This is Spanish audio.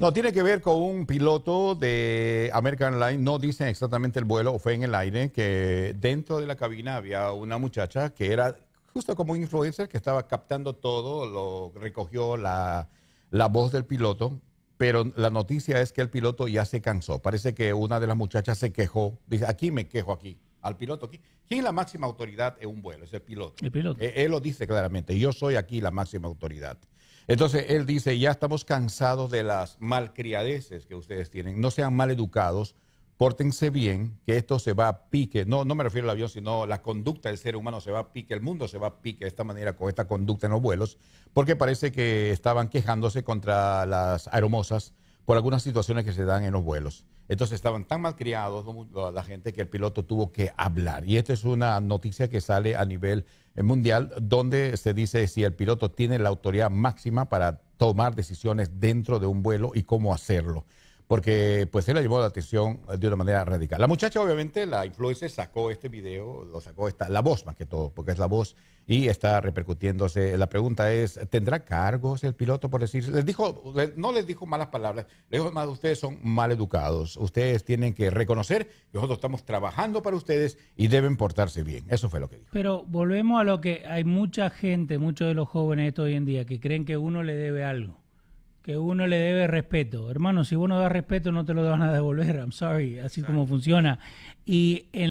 No, tiene que ver con un piloto de American Airlines, no dicen exactamente el vuelo, fue en el aire, que dentro de la cabina había una muchacha que era justo como un influencer que estaba captando todo, lo recogió la, la voz del piloto, pero la noticia es que el piloto ya se cansó. Parece que una de las muchachas se quejó, dice, aquí me quejo, aquí al piloto. ¿Quién es la máxima autoridad en un vuelo? Es el piloto. Eh, él lo dice claramente, yo soy aquí la máxima autoridad. Entonces él dice, ya estamos cansados de las malcriadeces que ustedes tienen, no sean mal educados, pórtense bien, que esto se va a pique, no, no me refiero al avión, sino la conducta del ser humano se va a pique, el mundo se va a pique de esta manera con esta conducta en los vuelos, porque parece que estaban quejándose contra las aeromosas por algunas situaciones que se dan en los vuelos. Entonces estaban tan mal criados la gente que el piloto tuvo que hablar. Y esta es una noticia que sale a nivel eh, mundial donde se dice si el piloto tiene la autoridad máxima para tomar decisiones dentro de un vuelo y cómo hacerlo. Porque pues él la llevó la atención eh, de una manera radical. La muchacha obviamente, la influencer, sacó este video, lo sacó esta, la voz más que todo, porque es la voz y está repercutiéndose. La pregunta es, ¿tendrá cargos el piloto por decir? Les dijo, no les dijo malas palabras, les dijo más, ustedes son mal educados, ustedes tienen que reconocer que nosotros estamos trabajando para ustedes y deben portarse bien. Eso fue lo que dijo. Pero volvemos a lo que hay mucha gente, muchos de los jóvenes de hoy en día, que creen que uno le debe algo. Que uno le debe respeto. Hermano, si uno da respeto no te lo van a devolver. I'm sorry, así como funciona. Y en